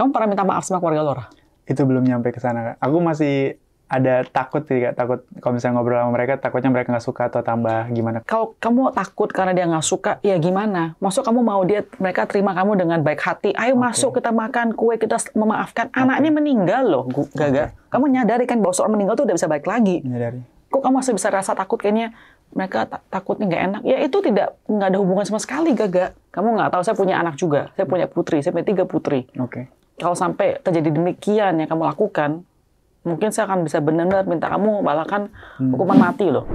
Kamu pernah minta maaf sama keluarga Lora? Itu belum nyampe ke sana, Kak. Aku masih ada takut sih kak takut kalau misalnya ngobrol sama mereka takutnya mereka nggak suka atau tambah gimana kalau kamu takut karena dia nggak suka ya gimana maksud kamu mau dia mereka terima kamu dengan baik hati ayo okay. masuk kita makan kue kita memaafkan okay. anaknya meninggal loh gaga okay. kamu nyadari kan bahwa seorang meninggal tuh udah bisa baik lagi nyadari kok kamu masih bisa rasa takut kayaknya mereka ta takutnya nggak enak ya itu tidak nggak ada hubungan sama sekali gaga kamu nggak tahu saya punya anak juga saya punya putri saya punya tiga putri oke okay kalau sampai terjadi demikian yang kamu lakukan, mungkin saya akan bisa benar-benar minta kamu malah hmm. hukuman mati loh.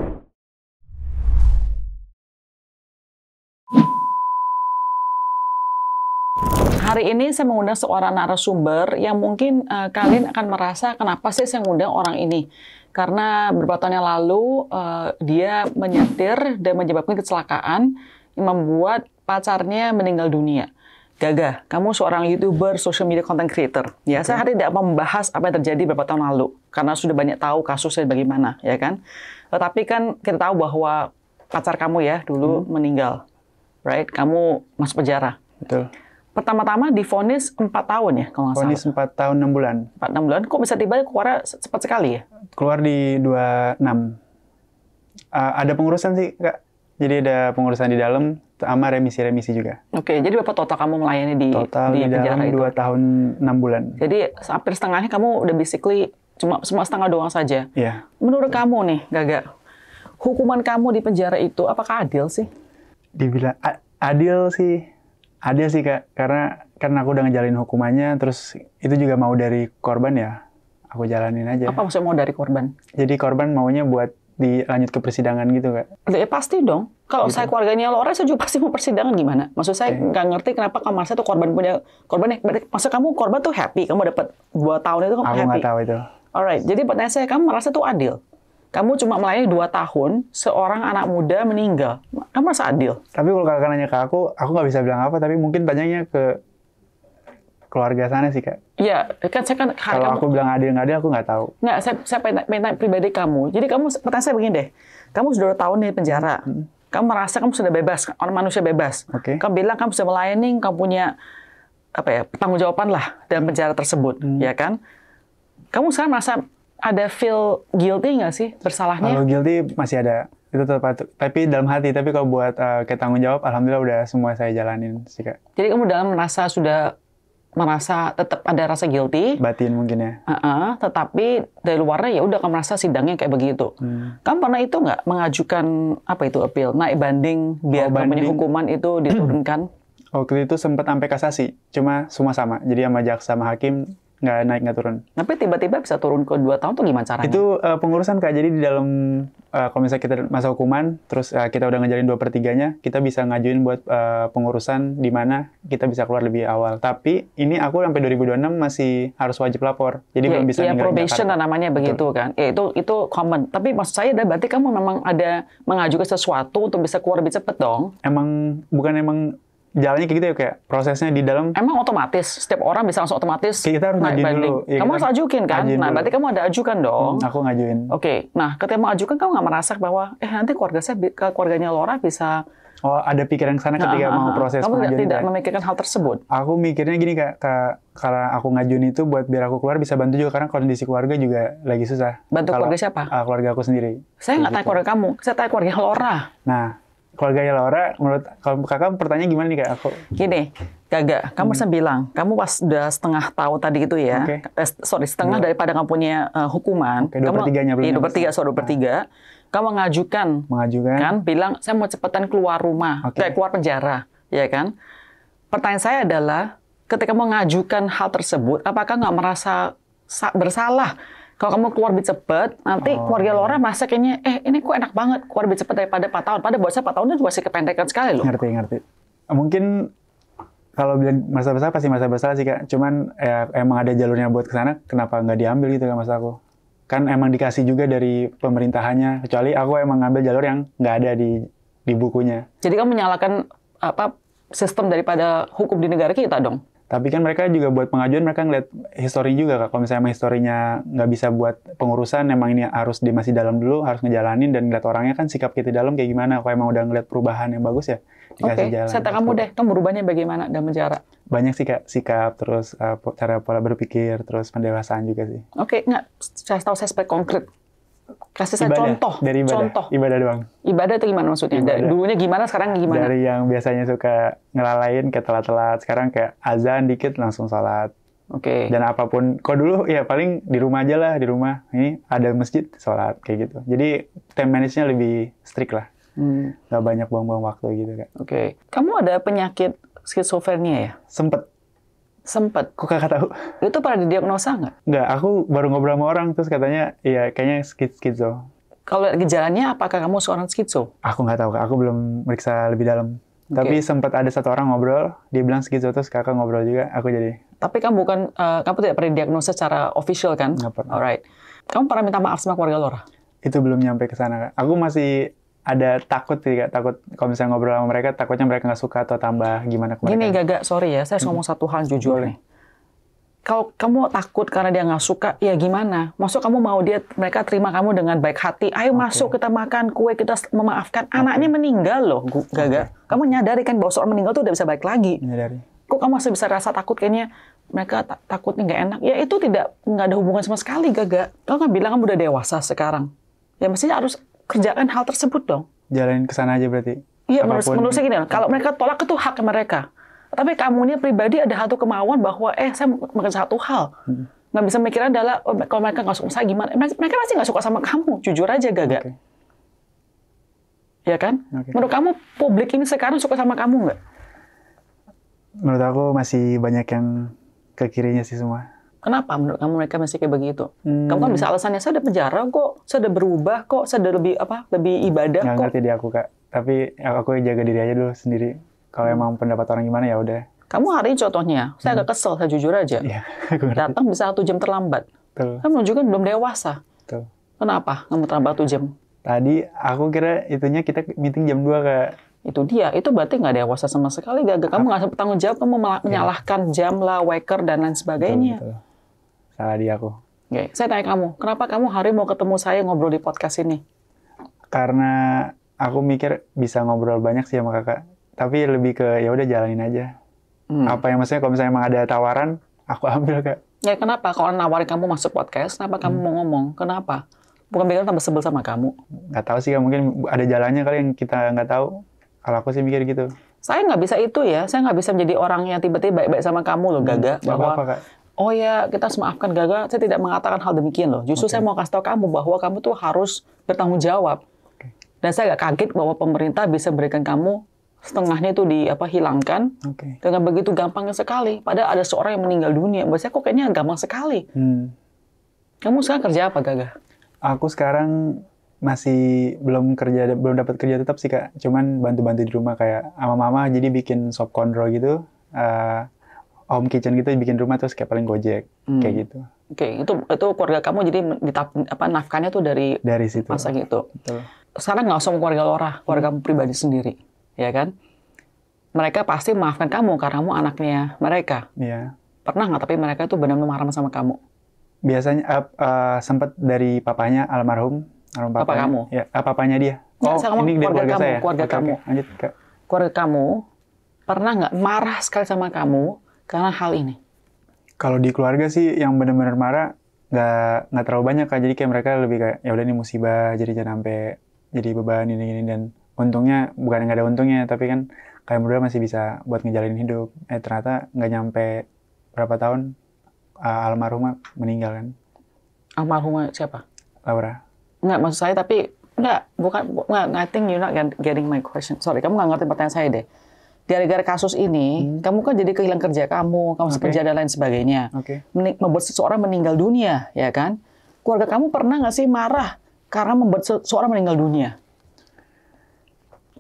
Hari ini saya mengundang seorang narasumber yang mungkin uh, kalian akan merasa kenapa sih saya mengundang orang ini. Karena beberapa tahun yang lalu uh, dia menyetir dan menyebabkan kecelakaan yang membuat pacarnya meninggal dunia. Gaga, kamu seorang YouTuber, social media content creator. Ya, okay. saya hari tidak membahas apa yang terjadi beberapa tahun lalu karena sudah banyak tahu kasusnya bagaimana, ya kan? Tetapi kan kita tahu bahwa pacar kamu ya dulu hmm. meninggal. Right? Kamu masuk penjara. Betul. Pertama-tama difonis 4 tahun ya kalau nggak salah. Fonis 4 tahun 6 bulan. 4 6 bulan kok bisa tiba keluar cepat sekali ya? Keluar di 26. Uh, ada pengurusan sih, Kak. Jadi ada pengurusan di dalam sama remisi-remisi juga. Oke, jadi berapa total kamu melayani di total di, di dalam dua tahun enam bulan. Jadi hampir setengahnya kamu udah basically cuma semua setengah doang saja. Iya. Menurut kamu nih, Gaga, hukuman kamu di penjara itu apakah adil sih? Dibilang adil sih, adil sih kak, karena karena aku udah ngejalin hukumannya, terus itu juga mau dari korban ya, aku jalanin aja. Apa maksudnya mau dari korban? Jadi korban maunya buat dilanjut ke persidangan gitu kak? Ya pasti dong kalau gitu. saya keluarganya Laura, saya juga pasti mau persidangan gimana? Maksud saya iya. nggak okay. ngerti kenapa kamar saya tuh korban punya korban. ya. maksud kamu korban tuh happy, kamu dapat dua tahun itu kamu Aku happy. Aku nggak tahu itu. Alright, jadi pertanyaan saya, kamu merasa tuh adil? Kamu cuma melayani dua tahun, seorang anak muda meninggal. Kamu merasa adil? Tapi kalau kakak nanya ke aku, aku nggak bisa bilang apa, tapi mungkin tanyanya ke keluarga sana sih kak. Iya, kan saya kan kalau kamu, aku bilang adil nggak adil aku nggak tahu. Nggak, saya saya pengen, pengen pribadi kamu. Jadi kamu pertanyaan saya begini deh, kamu sudah dua tahun di penjara, hmm. Kamu merasa kamu sudah bebas, orang manusia bebas. Okay. Kamu bilang kamu sudah melayani, kamu punya apa ya tanggung jawaban lah dalam penjara tersebut, hmm. ya kan? Kamu sekarang merasa ada feel guilty nggak sih bersalahnya? Kalau guilty masih ada itu tetap tapi dalam hati tapi kalau buat uh, kayak tanggung jawab alhamdulillah udah semua saya jalanin sih kak jadi kamu dalam merasa sudah merasa tetap ada rasa guilty batin mungkin ya uh -uh, tetapi dari luarnya ya udah kamu merasa sidangnya kayak begitu hmm. kamu pernah itu nggak mengajukan apa itu appeal naik banding biar oh, banding. hukuman itu diturunkan waktu itu sempat sampai kasasi cuma semua sama jadi sama jaksa sama hakim nggak naik nggak turun. Tapi tiba-tiba bisa turun ke dua tahun tuh gimana caranya? Itu uh, pengurusan kak. Jadi di dalam uh, kalau misalnya kita masa hukuman, terus uh, kita udah ngejalin dua per kita bisa ngajuin buat uh, pengurusan di mana kita bisa keluar lebih awal. Tapi ini aku sampai 2026 masih harus wajib lapor. Jadi ya, belum bisa ya, probation lah namanya begitu kan. Ya itu itu common. Tapi maksud saya berarti kamu memang ada mengajukan sesuatu untuk bisa keluar lebih cepet dong. Emang bukan emang jalannya kayak gitu ya kayak prosesnya di dalam emang otomatis setiap orang bisa langsung otomatis kayak kita harus ngajuin dulu ya, kamu harus ajukin kan ajuin nah dulu. berarti kamu ada ajukan dong hmm, aku ngajuin oke okay. nah ketika mau ajukan kamu nggak merasa bahwa eh nanti keluarga saya keluarganya Laura bisa oh ada pikiran sana ketika nah, mau ah, ah. proses kamu tidak, tidak kan? memikirkan hal tersebut aku mikirnya gini kak, kak karena aku ngajuin itu buat biar aku keluar bisa bantu juga karena kondisi keluarga juga lagi susah bantu Kalo, keluarga siapa uh, keluarga aku sendiri saya nggak tanya gitu. keluarga kamu saya tanya keluarga Laura nah keluarganya Laura menurut kalau kakak pertanyaan gimana nih kak aku gini kagak kamu hmm. bilang kamu pas udah setengah tahun tadi itu ya okay. eh, sorry setengah dua. daripada kamu punya uh, hukuman okay, dua kamu pertiganya belum iya, dua pertiga sorry dua pertiga nah. kamu mengajukan mengajukan kan bilang saya mau cepetan keluar rumah okay. Eh, keluar penjara ya kan pertanyaan saya adalah ketika mengajukan hal tersebut apakah nggak merasa bersalah kalau kamu keluar lebih cepat, nanti oh. keluarga Laura masa kayaknya, eh ini kok enak banget keluar lebih cepat daripada 4 tahun. Padahal buat saya 4 tahun itu masih kependekan sekali loh. Ngerti, ngerti. Mungkin kalau bilang masa besar pasti masa besar sih kak. Cuman ya, emang ada jalurnya buat ke sana, kenapa nggak diambil gitu kan mas aku? Kan emang dikasih juga dari pemerintahannya. Kecuali aku emang ngambil jalur yang nggak ada di di bukunya. Jadi kamu menyalahkan apa sistem daripada hukum di negara kita dong? Tapi kan mereka juga buat pengajuan mereka ngeliat histori juga kak. Kalau misalnya emang historinya nggak bisa buat pengurusan, emang ini harus di masih dalam dulu, harus ngejalanin dan ngeliat orangnya kan sikap kita dalam kayak gimana. Kalau emang udah ngeliat perubahan yang bagus ya dikasih okay. jalan. saya kamu deh, kamu berubahnya bagaimana dalam menjara? Banyak sih kak, sikap, terus uh, cara pola berpikir, terus pendewasaan juga sih. Oke, okay, nggak, saya tahu saya spek konkret kasih saya ibadah, contoh dari ibadah, contoh ibadah doang ibadah itu gimana maksudnya ibadah. dulunya gimana sekarang gimana dari yang biasanya suka ngelalain ke telat-telat sekarang kayak azan dikit langsung salat oke okay. dan apapun kok dulu ya paling di rumah aja lah di rumah ini ada masjid salat kayak gitu jadi time managenya lebih strict lah hmm. banyak buang-buang waktu gitu kak oke okay. kamu ada penyakit skizofrenia ya sempet Sempet. Kok kakak tahu? itu pernah didiagnosa nggak? Nggak, aku baru ngobrol sama orang, terus katanya, ya kayaknya skizo. Kalau gejalanya, apakah kamu seorang skizo? Aku nggak tahu, aku belum periksa lebih dalam. Okay. Tapi sempat ada satu orang ngobrol, dia bilang skizo, terus kakak ngobrol juga, aku jadi... Tapi kamu bukan, uh, kamu tidak pernah didiagnosa secara official kan? Nggak pernah. Alright. Kamu pernah minta maaf sama keluarga Lora? Itu belum nyampe ke sana, Kak. Aku masih ada takut tidak takut kalau misalnya ngobrol sama mereka takutnya mereka nggak suka atau tambah gimana kemarin? Gini kan? gagak sorry ya saya hmm. ngomong satu hal jujur Boleh. nih. Kalau kamu takut karena dia nggak suka, ya gimana? Maksud kamu mau dia mereka terima kamu dengan baik hati. Ayo okay. masuk kita makan kue, kita memaafkan. Anaknya meninggal loh, Gaga. Okay. Kamu nyadari kan bahwa seorang meninggal tuh udah bisa baik lagi. Nyadari. Kok kamu masih bisa rasa takut kayaknya mereka ta takutnya nggak enak? Ya itu tidak nggak ada hubungan sama sekali, Gaga. Kamu kan bilang kamu udah dewasa sekarang. Ya mestinya harus kerjakan hal tersebut dong. Jalanin ke sana aja berarti. Iya, menurut, menurut saya gini, kalau mereka tolak itu hak mereka. Tapi kamu ini pribadi ada satu kemauan bahwa eh saya mengerjakan satu hal. Hmm. Nggak bisa mikirnya adalah oh, kalau mereka nggak suka saya gimana. Mereka pasti nggak suka sama kamu, jujur aja gak, Okay. Ya kan? Okay. Menurut kamu publik ini sekarang suka sama kamu nggak? Menurut aku masih banyak yang ke kirinya sih semua. Kenapa menurut kamu mereka masih kayak begitu? Hmm. Kamu kan bisa alasannya saya ada penjara kok, saya ada berubah kok, saya ada lebih apa? Lebih ibadah Nggak kok. ngerti di aku kak. Tapi aku jaga diri aja dulu sendiri. Kalau hmm. emang pendapat orang gimana ya udah. Kamu hari ini contohnya, saya hmm. agak kesel, saya jujur aja. Ya, Datang bisa satu jam terlambat. Betul. Kan menunjukkan belum dewasa. Betul. Kenapa kamu terlambat satu jam? Tadi aku kira itunya kita meeting jam 2 kak itu dia itu berarti nggak dewasa sama sekali gagal kamu ah. nggak bertanggung jawab kamu iya. menyalahkan jam lah waker dan lain sebagainya betul, betul salah dia aku. Oke, okay. saya tanya kamu, kenapa kamu hari mau ketemu saya ngobrol di podcast ini? Karena aku mikir bisa ngobrol banyak sih sama kakak, tapi lebih ke ya udah jalanin aja. Hmm. Apa yang maksudnya kalau misalnya emang ada tawaran, aku ambil kak. Ya kenapa kalau nawarin kamu masuk podcast, kenapa kamu hmm. mau ngomong? Kenapa? Bukan bikin tambah sebel sama kamu? Gak tahu sih, mungkin ada jalannya kali yang kita nggak tahu. Kalau aku sih mikir gitu saya nggak bisa itu ya, saya nggak bisa menjadi orang yang tiba-tiba baik-baik sama kamu loh, hmm. Gaga. Hmm, bahwa apa -apa, Kak oh ya kita harus maafkan gagal, saya tidak mengatakan hal demikian loh. Justru okay. saya mau kasih tahu kamu bahwa kamu tuh harus bertanggung jawab. Okay. Dan saya agak kaget bahwa pemerintah bisa berikan kamu setengahnya itu di apa hilangkan okay. dengan begitu gampangnya sekali. Padahal ada seorang yang meninggal dunia. Mbak saya kok kayaknya gampang sekali. Hmm. Kamu sekarang kerja apa Gaga? Aku sekarang masih belum kerja belum dapat kerja tetap sih kak. Cuman bantu-bantu di rumah kayak ama mama jadi bikin sop kondro gitu. Uh, Om kitchen gitu bikin rumah terus kayak paling gojek hmm. kayak gitu. Oke, okay. itu itu keluarga kamu jadi ditap, apa nafkahnya tuh dari dari situ. Masa gitu. Betul. Sekarang nggak usah keluarga Lora, keluarga hmm. pribadi sendiri, ya kan? Mereka pasti maafkan kamu karena kamu anaknya mereka. Iya. Pernah nggak tapi mereka tuh benar-benar marah sama kamu? Biasanya uh, eh, uh, eh, sempat dari papanya almarhum, almarhum papanya. Papa kamu? Ya, uh, eh, papanya dia. Oh, sama ini keluarga, keluarga kamu, saya. keluarga okay, kamu. Okay. Lanjut, Keluarga kamu pernah nggak marah sekali sama kamu karena hal ini? Kalau di keluarga sih yang benar-benar marah nggak nggak terlalu banyak kan Jadi kayak mereka lebih kayak ya udah ini musibah, jadi jangan sampai jadi beban ini ini dan untungnya bukan nggak ada untungnya tapi kan kayak berdua masih bisa buat ngejalanin hidup. Eh ternyata nggak nyampe berapa tahun uh, almarhumah meninggal kan? Almarhumah siapa? Laura. Nggak maksud saya tapi nggak bukan nggak I think you're not getting my question. Sorry kamu nggak ngerti pertanyaan saya deh gara-gara kasus ini, hmm. kamu kan jadi kehilangan kerja kamu, kamu okay. kerja dan lain sebagainya. Okay. Menik membuat seseorang meninggal dunia, ya kan? Keluarga kamu pernah nggak sih marah karena membuat seseorang meninggal dunia?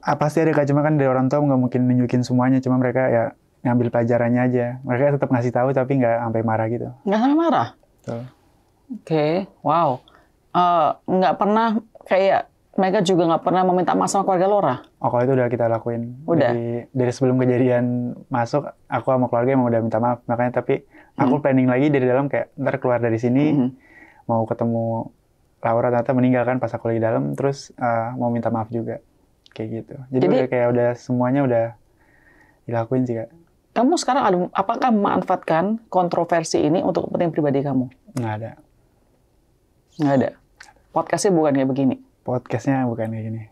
Apa ah, sih ada kak? Cuma kan dari orang tua nggak mungkin nunjukin semuanya, cuma mereka ya ngambil pelajarannya aja. Mereka tetap ngasih tahu tapi nggak sampai marah gitu. Nggak sampai marah? Oke, okay. wow. Uh, nggak pernah kayak mereka juga nggak pernah meminta maaf sama keluarga Lora? Oh, kalau itu udah kita lakuin. Udah. Dari, dari sebelum kejadian masuk, aku sama keluarga emang udah minta maaf. Makanya tapi aku hmm. planning lagi dari dalam kayak ntar keluar dari sini hmm. mau ketemu Laura ternyata kan pas aku lagi dalam, terus uh, mau minta maaf juga kayak gitu. Jadi, Jadi udah kayak udah semuanya udah dilakuin sih kak. Kamu sekarang ada, apakah memanfaatkan kontroversi ini untuk kepentingan pribadi kamu? Nggak ada. Nggak ada. Podcastnya bukan kayak begini podcastnya bukan kayak gini.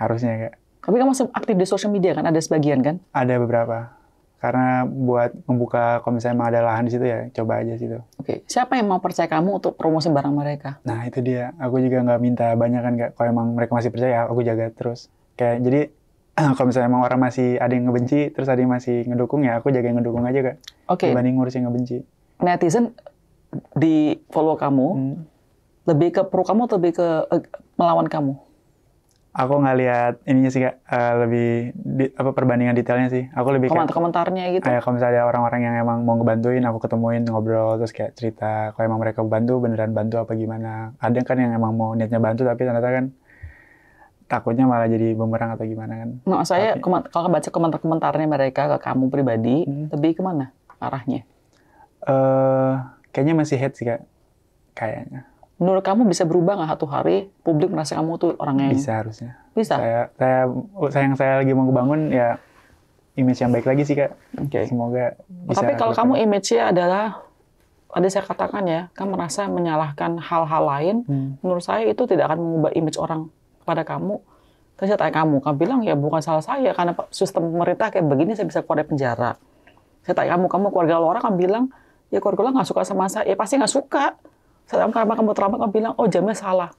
Harusnya enggak. Tapi kamu masih aktif di sosial media kan? Ada sebagian kan? Ada beberapa. Karena buat membuka, kalau misalnya ada lahan di situ ya, coba aja situ. Oke, okay. siapa yang mau percaya kamu untuk promosi barang mereka? Nah itu dia, aku juga nggak minta banyak kan, nggak. Kalau emang mereka masih percaya, aku jaga terus. Kayak jadi kalau misalnya emang orang masih ada yang ngebenci, terus ada yang masih ngedukung ya, aku jaga yang ngedukung aja kak. Oke. Okay. Dibanding yang ngebenci. Netizen di follow kamu, hmm lebih ke pro kamu atau lebih ke uh, melawan kamu? Aku nggak lihat ininya sih kak, uh, lebih di, apa perbandingan detailnya sih. Aku lebih Komentar komentarnya gitu. Kayak kalau misalnya ada orang-orang yang emang mau ngebantuin, aku ketemuin ngobrol terus kayak cerita. Kalau emang mereka bantu, beneran bantu apa gimana? Ada kan yang emang mau niatnya bantu tapi ternyata kan takutnya malah jadi bumerang atau gimana kan? Nah, saya Tapi, kalau baca komentar-komentarnya mereka ke kamu pribadi, hmm. lebih kemana arahnya? Eh, uh, kayaknya masih head sih kak, kayaknya menurut kamu bisa berubah nggak satu hari publik merasa kamu tuh orang yang bisa harusnya bisa saya saya, saya yang saya lagi mau bangun ya image yang baik lagi sih kak okay. semoga bisa tapi kalau kamu image-nya adalah ada saya katakan ya kamu merasa menyalahkan hal-hal lain hmm. menurut saya itu tidak akan mengubah image orang kepada kamu terus saya tanya kamu kamu bilang ya bukan salah saya karena sistem pemerintah kayak begini saya bisa keluar dari penjara saya tanya kamu kamu keluarga lo orang kamu bilang ya keluarga lo nggak suka sama saya ya pasti nggak suka saat karena kamu terlambat kamu bilang, oh jamnya salah.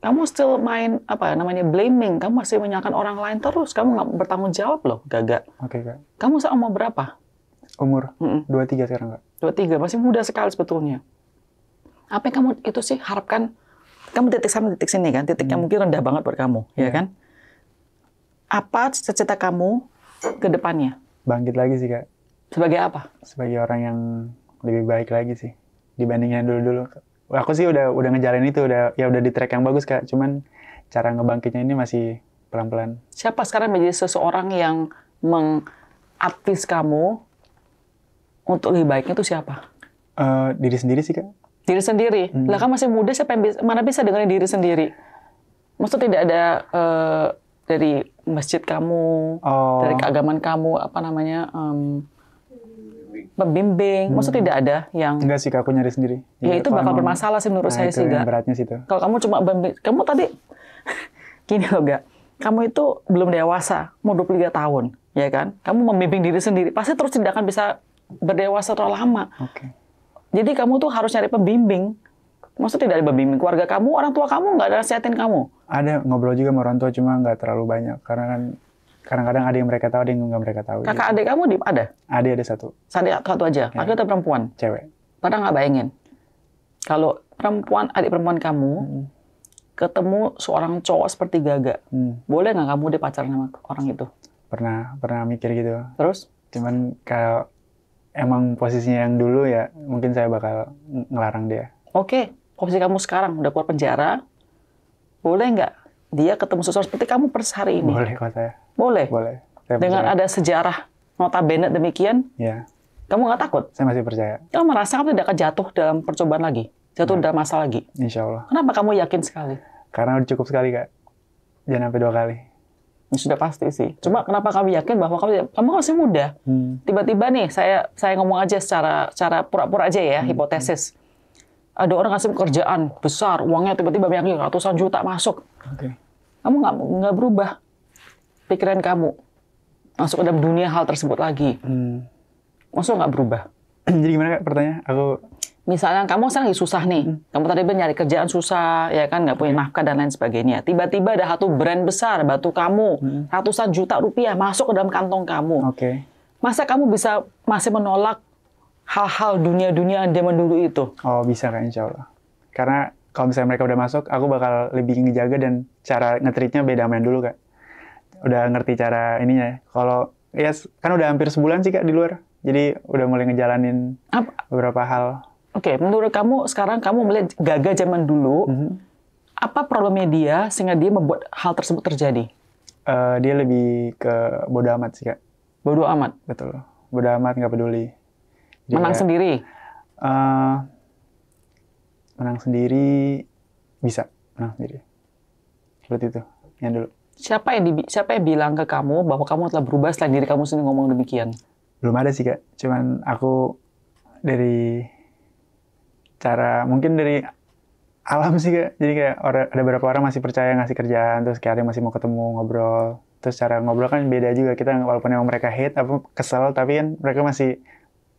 Kamu still main, apa ya namanya, blaming. Kamu masih menyalahkan orang lain terus. Kamu nggak bertanggung jawab loh, gagak. Oke, okay, Kak. Kamu saat umur berapa? Umur? Mm -mm. 23 sekarang, Kak. tiga masih muda sekali sebetulnya. Apa yang kamu itu sih harapkan, kamu titik sama titik sini kan, titik yang hmm. mungkin rendah banget buat kamu, yeah. ya iya. kan? Apa cita-cita kamu ke depannya? Bangkit lagi sih, Kak. Sebagai apa? Sebagai orang yang lebih baik lagi sih dibandingin dulu-dulu. Aku sih udah udah ngejalanin itu, udah ya udah di track yang bagus Kak. Cuman cara ngebangkitnya ini masih pelan-pelan. Siapa sekarang menjadi seseorang yang mengatvis kamu untuk lebih baiknya itu siapa? Uh, diri sendiri sih Kak. Diri sendiri? Hmm. Lah kan masih muda, siapa yang bisa, mana bisa dengerin diri sendiri? Maksud tidak ada uh, dari masjid kamu, oh. dari keagamaan kamu, apa namanya, um, pembimbing, hmm. maksudnya tidak ada yang Enggak sih, aku nyari sendiri. Ya, ya itu bakal bermasalah sih menurut nah, saya sih, Gak. Beratnya sih Kalau kamu cuma bimbing, kamu tadi gini loh, Gak. Kamu itu belum dewasa, mau 23 tahun, ya kan? Kamu membimbing diri sendiri, pasti terus tidak akan bisa berdewasa terlalu lama. Okay. Jadi kamu tuh harus cari pembimbing. Maksud tidak ada pembimbing keluarga kamu, orang tua kamu nggak ada sehatin kamu. Ada ngobrol juga sama orang tua, cuma nggak terlalu banyak karena kan kadang-kadang ada yang mereka tahu, ada yang nggak mereka tahu. Kakak gitu. adik kamu di ada? Adik ada satu. satu aja. Ya. Laki atau perempuan? Cewek. Padahal nggak bayangin. Kalau perempuan adik perempuan kamu hmm. ketemu seorang cowok seperti Gaga, hmm. boleh nggak kamu deh pacaran sama orang itu? Pernah, pernah mikir gitu. Terus? Cuman kalau emang posisinya yang dulu ya, mungkin saya bakal ngelarang dia. Oke, okay. posisi kamu sekarang udah keluar penjara, boleh nggak dia ketemu seseorang seperti kamu per hari ini? Boleh kok saya boleh. Boleh. Saya Dengan percaya. ada sejarah notabene demikian, ya. kamu nggak takut? Saya masih percaya. Kamu merasa kamu tidak akan jatuh dalam percobaan lagi, jatuh nah. dalam masa lagi. Insya Allah. Kenapa kamu yakin sekali? Karena udah cukup sekali kak, jangan sampai dua kali. Ya, sudah pasti sih. Cuma nah. kenapa kamu yakin bahwa kamu kamu masih muda. tiba hmm. Tiba-tiba nih saya saya ngomong aja secara secara pura-pura aja ya, hmm. hipotesis. Ada orang kasih pekerjaan besar, uangnya tiba-tiba banyak ratusan juta masuk. Okay. Kamu nggak nggak berubah pikiran kamu masuk ke dalam dunia hal tersebut lagi, hmm. masuk nggak berubah? Jadi gimana kak pertanyaan? Aku misalnya kamu sekarang susah nih, hmm. kamu tadi bilang nyari kerjaan susah, ya kan nggak punya nafkah dan lain sebagainya. Tiba-tiba ada satu brand besar batu kamu, hmm. ratusan juta rupiah masuk ke dalam kantong kamu. Oke. Okay. Masa kamu bisa masih menolak hal-hal dunia-dunia yang dulu itu? Oh bisa kan insya Allah. Karena kalau misalnya mereka udah masuk, aku bakal lebih ngejaga dan cara ngetritnya beda main dulu kak udah ngerti cara ininya. Ya. Kalau ya yes, kan udah hampir sebulan sih kak di luar, jadi udah mulai ngejalanin Apa? beberapa hal. Oke, okay, menurut kamu sekarang kamu melihat Gaga zaman dulu, mm -hmm. apa problemnya dia sehingga dia membuat hal tersebut terjadi? Uh, dia lebih ke bodoh amat sih kak. Bodoh amat. Betul, bodoh amat nggak peduli. Dia, menang sendiri. Uh, menang sendiri bisa menang sendiri. Seperti itu yang dulu siapa yang di, siapa yang bilang ke kamu bahwa kamu telah berubah selain diri kamu sendiri ngomong demikian? Belum ada sih kak, cuman aku dari cara mungkin dari alam sih kak. Jadi kayak orang, ada beberapa orang masih percaya ngasih kerjaan, terus kayak ada yang masih mau ketemu ngobrol. Terus cara ngobrol kan beda juga kita walaupun emang mereka hate apa kesel tapi kan mereka masih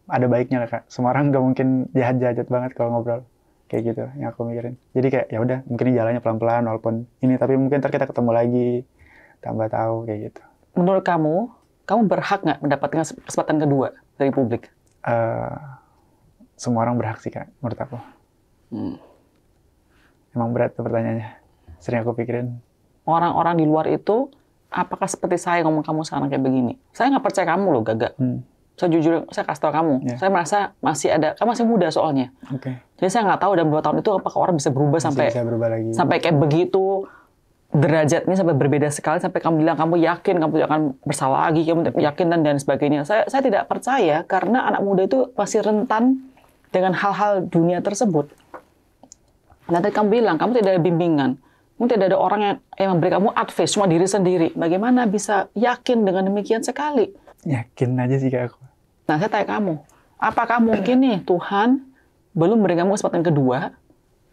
ada baiknya kak. Semua orang gak mungkin jahat-jahat banget kalau ngobrol kayak gitu yang aku mikirin jadi kayak ya udah mungkin jalannya pelan pelan walaupun ini tapi mungkin ntar kita ketemu lagi tambah tahu kayak gitu menurut kamu kamu berhak nggak mendapatkan kesempatan kedua dari publik uh, semua orang berhak sih kak menurut aku hmm. emang berat tuh pertanyaannya sering aku pikirin orang-orang di luar itu apakah seperti saya ngomong kamu sekarang kayak begini saya nggak percaya kamu loh gagak hmm saya jujur saya kasih tau kamu yeah. saya merasa masih ada kamu masih muda soalnya okay. jadi saya nggak tahu dalam dua tahun itu apakah orang bisa berubah masih sampai bisa berubah lagi. sampai kayak begitu derajatnya sampai berbeda sekali sampai kamu bilang kamu yakin kamu tidak akan bersalah lagi kamu yakin dan dan sebagainya saya saya tidak percaya karena anak muda itu masih rentan dengan hal-hal dunia tersebut nanti kamu bilang kamu tidak ada bimbingan kamu tidak ada orang yang, yang memberi kamu advice cuma diri sendiri bagaimana bisa yakin dengan demikian sekali Yakin aja sih kayak aku. Nah, saya tanya kamu, apakah mungkin nih Tuhan belum beri kamu kesempatan kedua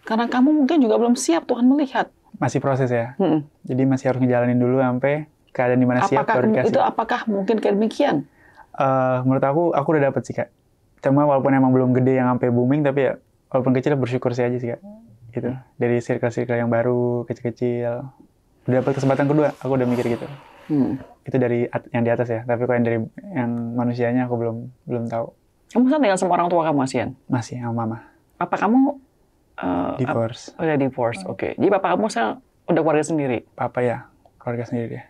karena kamu mungkin juga belum siap Tuhan melihat. Masih proses ya. Hmm. Jadi masih harus ngejalanin dulu sampai keadaan dimana sih? Apakah baru dikasih. Itu apakah mungkin kayak demikian? Uh, menurut aku, aku udah dapet sih kak. Cuma walaupun emang belum gede yang sampai booming, tapi ya walaupun kecil bersyukur sih aja sih kak. Gitu. Hmm. Dari circle-circle yang baru, kecil-kecil. Udah dapet kesempatan kedua, aku udah mikir gitu hmm. itu dari yang di atas ya tapi kalau yang dari yang manusianya aku belum belum tahu kamu kan tinggal sama orang tua kamu Asian masih sama mama apa kamu uh, divorce ap, oh, udah divorce oke okay. jadi papa kamu sekarang udah keluarga sendiri papa ya keluarga sendiri ya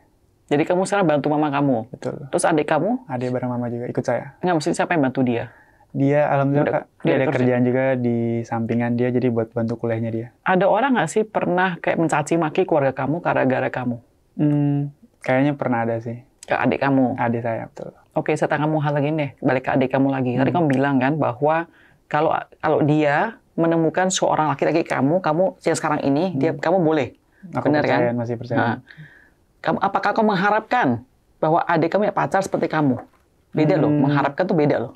jadi kamu sekarang bantu mama kamu betul terus adik kamu adik bareng mama juga ikut saya nggak maksudnya siapa yang bantu dia dia alhamdulillah udah, dia ada kerjaan juga di sampingan dia jadi buat bantu kuliahnya dia ada orang nggak sih pernah kayak mencaci maki keluarga kamu gara-gara kamu hmm, Kayaknya pernah ada sih. Ke adik kamu? Adik saya, betul. Oke, saya tanya kamu hal lagi deh, balik ke adik kamu lagi. Hmm. Tadi kamu bilang kan bahwa kalau kalau dia menemukan seorang laki-laki kamu, kamu yang sekarang ini, hmm. dia kamu boleh. Aku Benar kan? percaya, kan? masih percaya. Nah, kamu, apakah kamu mengharapkan bahwa adik kamu ya pacar seperti kamu? Beda hmm. loh, mengharapkan tuh beda loh.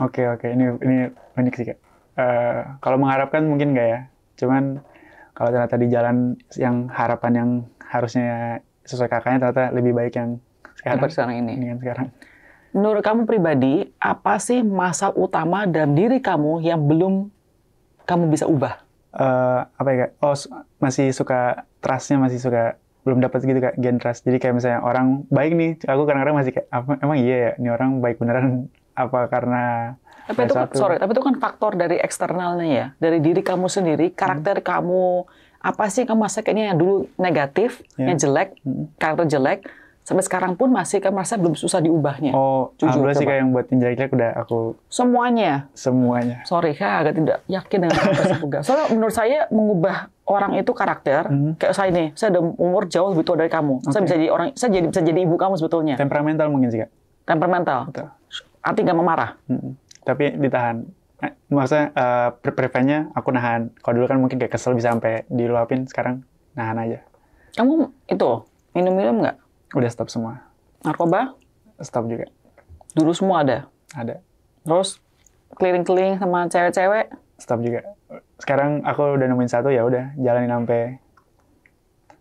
Oke, okay, oke. Okay. Ini ini unik sih, Kak. Uh, kalau mengharapkan mungkin nggak ya. Cuman kalau ternyata di jalan yang harapan yang harusnya sesuai kakaknya ternyata lebih baik yang sekarang. Apa sekarang ini. yang sekarang. Menurut kamu pribadi, apa sih masa utama dalam diri kamu yang belum kamu bisa ubah? Uh, apa ya kak? Oh masih suka trustnya masih suka belum dapat gitu kak gen trust. Jadi kayak misalnya orang baik nih, aku kadang-kadang masih kayak emang iya ya, ini orang baik beneran apa karena tapi itu kan, sorry, tapi itu kan faktor dari eksternalnya ya, dari diri kamu sendiri, karakter hmm. kamu, apa sih kamu merasa kayaknya yang dulu negatif, yeah. yang jelek, hmm. karakter jelek, sampai sekarang pun masih kamu merasa belum susah diubahnya. Oh, jujur sih kayak yang buat yang jelek-jelek udah aku semuanya. Semuanya. Sorry, kak, agak tidak yakin dengan apa Soalnya menurut saya mengubah orang itu karakter, hmm. kayak saya ini, saya udah umur jauh lebih tua dari kamu. Okay. Saya bisa jadi orang, saya jadi bisa jadi ibu kamu sebetulnya. Temperamental mungkin sih kak. Temperamental. Betul. Arti gak memarah. Hmm. Tapi ditahan Eh, maksudnya uh, eh, prevennya aku nahan. Kalau dulu kan mungkin kayak kesel bisa sampai diluapin, sekarang nahan aja. Kamu itu minum-minum nggak? Udah stop semua. Narkoba? Stop juga. Dulu semua ada? Ada. Terus keliling-keliling sama cewek-cewek? Stop juga. Sekarang aku udah nemuin satu ya udah jalanin sampai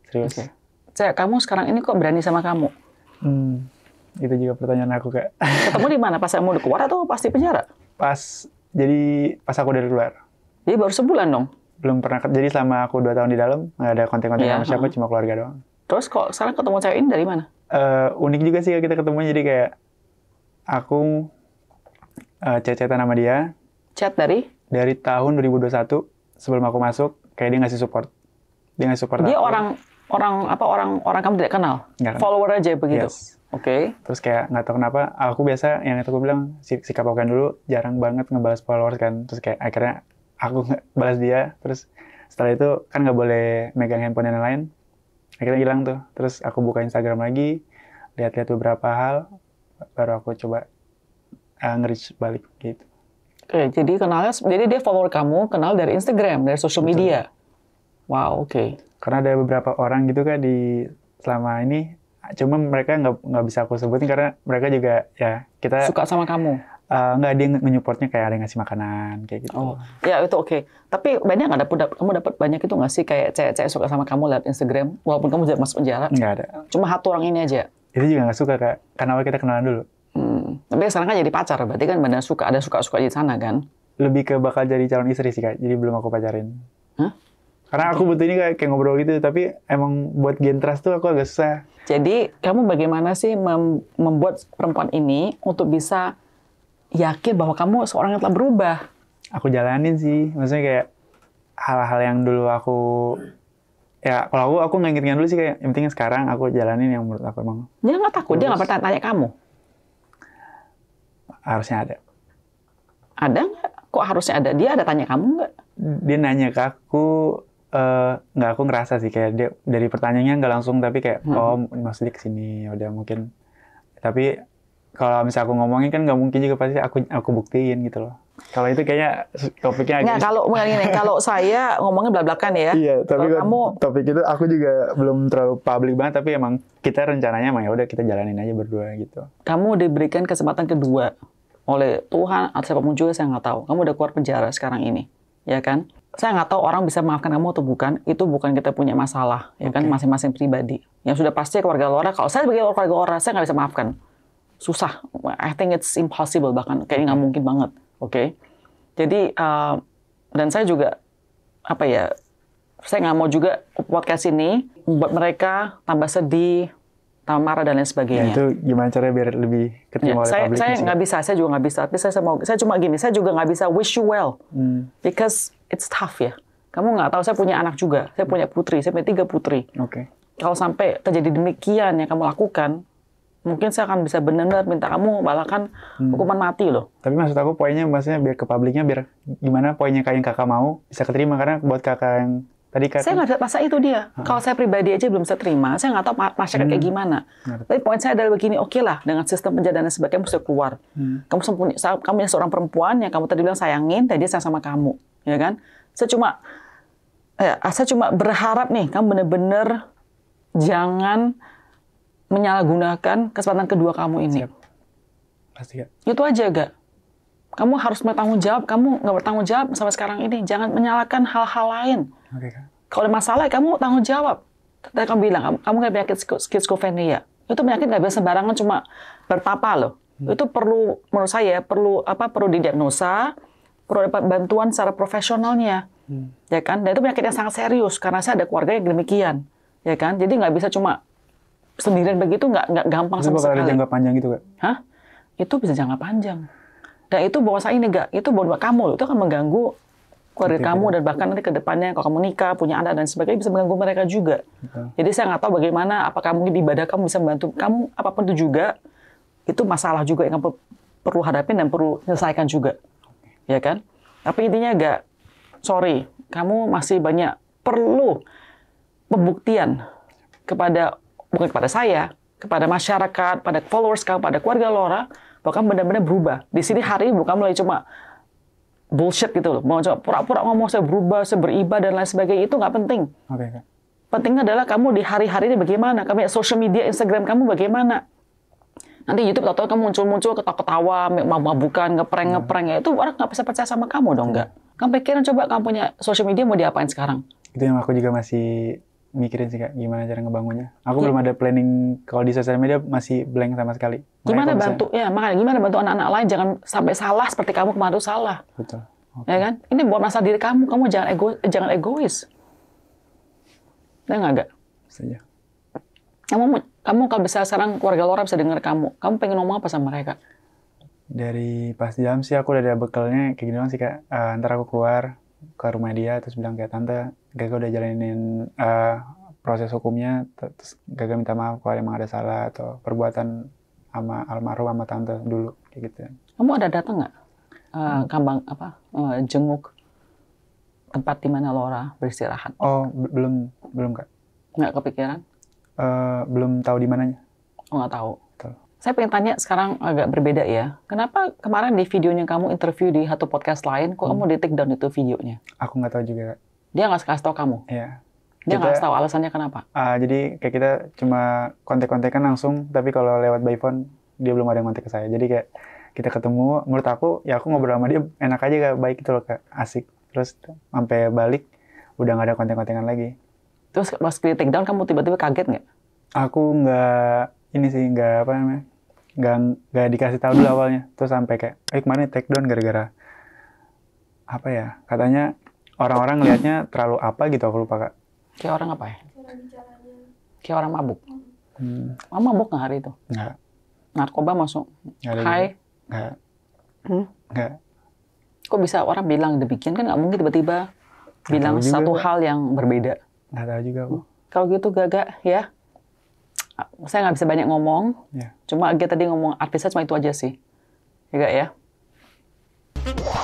serius. Okay. Cek, kamu sekarang ini kok berani sama kamu? Hmm, itu juga pertanyaan aku kak. Ketemu di mana? Pas kamu udah keluar atau pasti penjara? Pas jadi pas aku dari luar. Jadi iya, baru sebulan dong? Belum pernah. Jadi selama aku dua tahun di dalam nggak ada konten-konten yeah, sama siapa, uh cuma keluarga doang. Terus kok sekarang ketemu cewek ini dari mana? Uh, unik juga sih kita ketemu jadi kayak aku uh, chat-chatan sama dia. Chat dari? Dari tahun 2021 sebelum aku masuk kayak dia ngasih support. Dia ngasih support. Dia aku. orang orang apa orang orang kamu tidak kenal. Gak Follower aja begitu. Yes. Oke. Okay. Terus kayak nggak tahu kenapa aku biasa yang itu aku bilang sikap aku kan dulu jarang banget ngebalas followers kan. Terus kayak akhirnya aku balas dia. Terus setelah itu kan nggak boleh megang handphone yang lain. Akhirnya hilang tuh. Terus aku buka Instagram lagi, lihat-lihat beberapa hal, baru aku coba uh, eh, nge balik gitu. Oke, okay, jadi kenalnya, jadi dia follower kamu kenal dari Instagram, dari social media. Betul. Wow, oke. Okay. Karena ada beberapa orang gitu kan di selama ini cuma mereka nggak nggak bisa aku sebutin karena mereka juga ya kita suka sama kamu uh, nggak ada yang menyupportnya kayak ada yang ngasih makanan kayak gitu oh ya itu oke okay. tapi banyak nggak dapet kamu dapat banyak itu nggak sih kayak cewek-cewek suka sama kamu lihat Instagram walaupun kamu tidak masuk penjara nggak ada cuma satu orang ini aja itu juga nggak suka kak karena awal kita kenalan dulu hmm. tapi sekarang kan jadi pacar berarti kan benar suka ada suka suka di sana kan lebih ke bakal jadi calon istri sih kak jadi belum aku pacarin Hah? Karena aku butuh ini kayak, kayak ngobrol gitu, tapi emang buat gain trust tuh aku agak susah. Jadi kamu bagaimana sih mem membuat perempuan ini untuk bisa yakin bahwa kamu seorang yang telah berubah? Aku jalanin sih, maksudnya kayak hal-hal yang dulu aku ya kalau aku aku ngingetin dulu sih kayak yang penting sekarang aku jalanin yang menurut aku emang. Dia nggak takut, Terus. dia nggak pernah tanya kamu. Harusnya ada. Ada nggak? Kok harusnya ada? Dia ada tanya kamu nggak? Dia nanya ke aku, Eh, nggak uh, aku ngerasa sih kayak dia dari pertanyaannya nggak langsung tapi kayak hmm. oh maksudnya kesini ya udah mungkin tapi kalau misalnya aku ngomongin kan nggak mungkin juga pasti aku aku buktiin gitu loh. Kalau itu kayaknya topiknya agak... Nggak, kalau gini, kalau saya ngomongnya belak-belakan ya. Iya, tapi kalo kamu... topik itu aku juga belum terlalu publik banget, tapi emang kita rencananya emang ya udah kita jalanin aja berdua gitu. Kamu diberikan kesempatan kedua oleh Tuhan atau siapapun juga saya nggak tahu. Kamu udah keluar penjara sekarang ini, ya kan? saya nggak tahu orang bisa memaafkan kamu atau bukan itu bukan kita punya masalah ya kan masing-masing pribadi yang sudah pasti ya keluarga Laura, kalau saya sebagai keluarga Laura, saya nggak bisa maafkan susah I think it's impossible bahkan kayaknya nggak mungkin banget oke okay? jadi uh, dan saya juga apa ya saya nggak mau juga podcast ini buat mereka tambah sedih marah dan lain sebagainya. Ya, itu gimana caranya biar lebih ketemu ya, oleh saya, publik? Saya gitu nggak bisa, saya juga nggak bisa. Tapi saya, saya mau, saya cuma gini, saya juga nggak bisa wish you well hmm. because it's tough ya. Kamu nggak tahu, saya punya anak juga, saya punya putri, saya punya tiga putri. Oke. Okay. Kalau sampai terjadi demikian yang kamu lakukan, mungkin saya akan bisa benar-benar minta kamu balakan hmm. hukuman mati loh. Tapi maksud aku poinnya maksudnya biar ke publiknya biar gimana poinnya kayak yang kakak mau bisa keterima karena buat kakak yang Tadi kata, saya nggak masa itu dia. Hmm. Kalau saya pribadi aja belum bisa terima, saya nggak tahu masyarakat hmm. kayak gimana. Hmm. Tapi poin saya adalah begini, oke okay lah dengan sistem penjadaan dan sebagainya mesti keluar. Hmm. Kamu sempurna, kamu yang seorang perempuan yang kamu tadi bilang sayangin, tadi saya sama kamu, ya kan? Saya cuma, ya, ah, saya cuma berharap nih, kamu bener-bener jangan menyalahgunakan kesempatan kedua kamu ini. Pasti ya. Itu aja gak? Kamu harus bertanggung jawab. Kamu nggak bertanggung jawab sampai sekarang ini. Jangan menyalahkan hal-hal lain. Okay, Kalau ada masalah, kamu tanggung jawab. Tadi kamu bilang, kamu, nggak penyakit skizofrenia. Itu penyakit nggak bisa sembarangan cuma bertapa loh. Hmm. Itu perlu, menurut saya, perlu apa perlu didiagnosa, perlu dapat bantuan secara profesionalnya. Hmm. Ya kan? Dan itu penyakit yang sangat serius, karena saya ada keluarga yang demikian. Ya kan? Jadi nggak bisa cuma sendirian begitu, nggak, nggak gampang sama sekali. Itu jangka panjang gitu, Kak? Hah? Itu bisa jangka panjang. Dan itu bawa saya ini, gak, itu bawa kamu, itu akan mengganggu keluarga kamu dan bahkan nanti ke depannya kalau kamu nikah, punya anak dan sebagainya bisa mengganggu mereka juga. Jadi saya nggak tahu bagaimana apakah mungkin ibadah kamu bisa membantu kamu apapun itu juga itu masalah juga yang kamu perlu hadapi dan perlu selesaikan juga. Ya kan? Tapi intinya agak sorry, kamu masih banyak perlu pembuktian kepada bukan kepada saya, kepada masyarakat, pada followers kamu, pada keluarga Laura, bahwa kamu benar-benar berubah. Di sini hari bukan mulai cuma bullshit gitu loh. Mau pura-pura ngomong saya berubah, saya beribadah dan lain sebagainya itu nggak penting. Okay. Pentingnya adalah kamu di hari-hari ini bagaimana, kamu social media, Instagram kamu bagaimana. Nanti YouTube atau kamu muncul-muncul ketawa-ketawa, mabuk-mabukan, ngepreng-ngepreng iya. ya itu orang nggak bisa percaya sama kamu dong nggak? Iya. Kamu pikirin coba kamu punya social media mau diapain sekarang? Itu yang aku juga masih mikirin sih kak gimana cara ngebangunnya. Aku Tuh. belum ada planning kalau di sosial media masih blank sama sekali. Makanya gimana bantu ya makanya gimana bantu anak-anak lain jangan sampai salah seperti kamu kemarin salah. Betul. Okay. Ya kan? Ini buat masalah diri kamu, kamu jangan ego eh, jangan egois. Ya nggak Saja. Kamu kamu kalau bisa sekarang keluarga Lora bisa dengar kamu. Kamu pengen ngomong apa sama mereka? Dari pas jam sih aku udah ada bekalnya kayak gimana sih kak. Uh, ntar aku keluar ke rumah dia terus bilang kayak tante Gaga udah jalanin uh, proses hukumnya, terus Gaga minta maaf kalau emang ada salah atau perbuatan sama almarhum sama tante dulu kayak gitu. Kamu ada datang nggak uh, kambang apa uh, jenguk tempat di mana Laura beristirahat? Oh belum belum kak. Nggak kepikiran? Uh, belum tahu di mananya. Oh nggak tahu. Saya pengen tanya sekarang agak berbeda ya. Kenapa kemarin di videonya kamu interview di satu podcast lain, kok hmm. kamu di take down itu videonya? Aku nggak tahu juga kak dia nggak kasih tau kamu. Iya. Dia nggak tau alasannya kenapa. Uh, jadi kayak kita cuma kontak-kontakan langsung, tapi kalau lewat by phone dia belum ada yang kontak ke saya. Jadi kayak kita ketemu, menurut aku ya aku ngobrol sama dia enak aja kayak baik gitu loh kayak asik. Terus sampai balik udah nggak ada kontak-kontakan lagi. Terus pas take down kamu tiba-tiba kaget nggak? Aku nggak ini sih nggak apa namanya nggak nggak dikasih tau dulu awalnya. Terus sampai kayak eh kemarin take down gara-gara apa ya katanya orang-orang lihatnya terlalu apa gitu aku lupa kak kayak orang apa ya kayak orang mabuk hmm. mama mabuk nggak hari itu nggak narkoba masuk hai nggak hmm? kok bisa orang bilang demikian kan nggak mungkin tiba-tiba bilang satu hal yang berbeda nggak tahu juga aku kalau gitu gagak ya saya nggak bisa banyak ngomong ya. cuma dia tadi ngomong artisnya cuma itu aja sih juga ya, gak, ya?